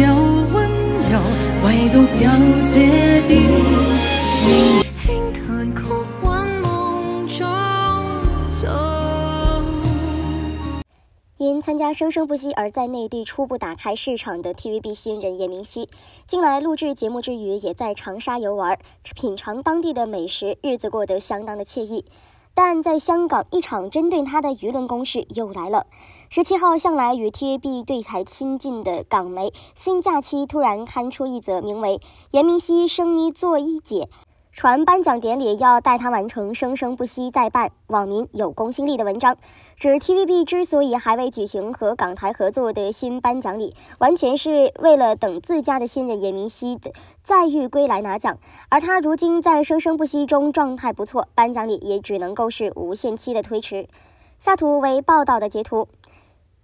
因参加《生生不息》而在内地初步打开市场的 TVB 新人叶明熙，近来录制节目之余，也在长沙游玩，品尝当地的美食，日子过得相当的惬意。但在香港，一场针对他的舆论攻势又来了。十七号，向来与 T A B 对台亲近的港媒《新假期》突然刊出一则名为《严明熙生妮做一姐》。传颁奖典礼要带他完成《生生不息》再办，网民有公信力的文章指，TVB 之所以还未举行和港台合作的新颁奖礼，完全是为了等自家的新人严明熙的再遇归来拿奖，而他如今在《生生不息》中状态不错，颁奖礼也只能够是无限期的推迟。下图为报道的截图。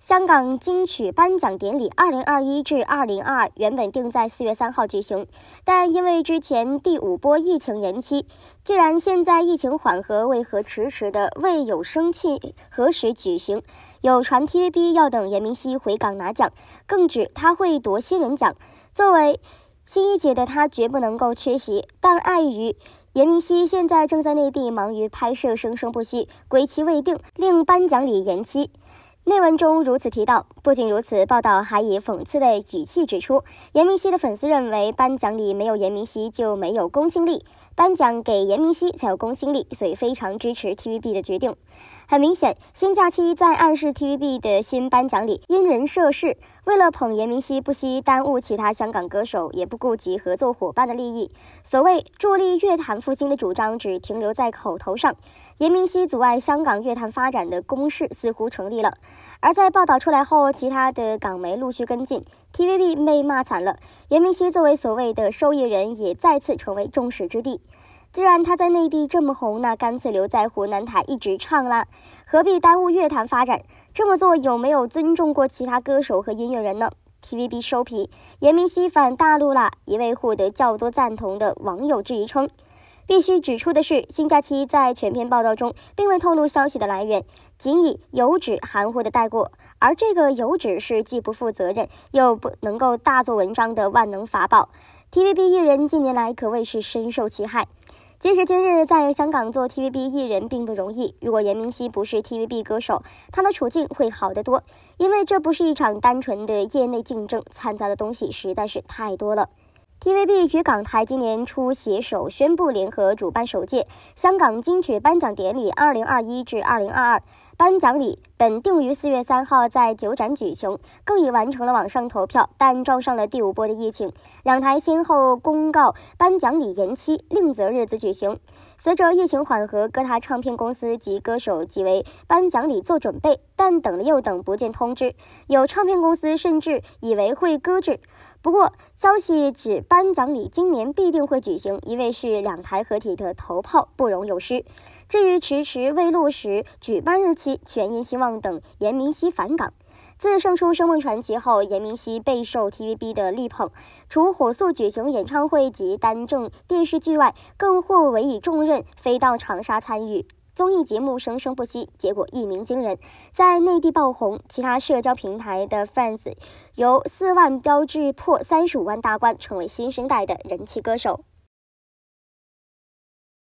香港金曲颁奖典礼二零二一至二零二二原本定在四月三号举行，但因为之前第五波疫情延期。既然现在疫情缓和，为何迟迟的未有生气？何时举行？有传 TVB 要等严明熙回港拿奖，更指他会夺新人奖。作为新一姐的他绝不能够缺席，但碍于严明熙现在正在内地忙于拍摄《生生不息》，归期未定，令颁奖礼延期。内文中如此提到。不仅如此，报道还以讽刺的语气指出，严明熙的粉丝认为颁奖礼没有严明熙就没有公信力，颁奖给严明熙才有公信力，所以非常支持 TVB 的决定。很明显，新假期在暗示 TVB 的新颁奖礼因人设事。为了捧严明熙，不惜耽误其他香港歌手，也不顾及合作伙伴的利益。所谓助力乐坛复兴的主张，只停留在口头上。严明熙阻碍香港乐坛发展的攻势似乎成立了。而在报道出来后，其他的港媒陆续跟进，TVB 被骂惨了。严明熙作为所谓的受益人，也再次成为众矢之的。既然他在内地这么红，那干脆留在湖南台一直唱啦，何必耽误乐坛发展？这么做有没有尊重过其他歌手和音乐人呢？TVB 收皮，严明熙返大陆啦！一位获得较多赞同的网友质疑称：“必须指出的是，新假期在全篇报道中并未透露消息的来源，仅以油脂含糊的带过。而这个油脂是既不负责任又不能够大做文章的万能法宝。TVB 艺人近年来可谓是深受其害。”即使今日在香港做 TVB 艺人并不容易，如果严明熙不是 TVB 歌手，他的处境会好得多。因为这不是一场单纯的业内竞争，掺杂的东西实在是太多了。TVB 与港台今年初携手宣布联合主办首届香港金曲颁奖典礼，二零二一至二零二二。颁奖礼本定于四月三号在九展举行，更已完成了网上投票，但撞上了第五波的疫情。两台先后公告颁奖礼延期，另择日子举行。随着疫情缓和，各大唱片公司及歌手即为颁奖礼做准备，但等了又等，不见通知，有唱片公司甚至以为会搁置。不过，消息指颁奖礼今年必定会举行，一位是两台合体的头炮，不容有失。至于迟迟未落实举办日期，全因希望等严明熙返港。自胜出《声梦传奇》后，严明熙备受 TVB 的力捧，除火速举行演唱会及担正电视剧外，更获委以重任，飞到长沙参与。综艺节目生生不息，结果一鸣惊人，在内地爆红，其他社交平台的 fans 由四万标志破三十五万大关，成为新生代的人气歌手。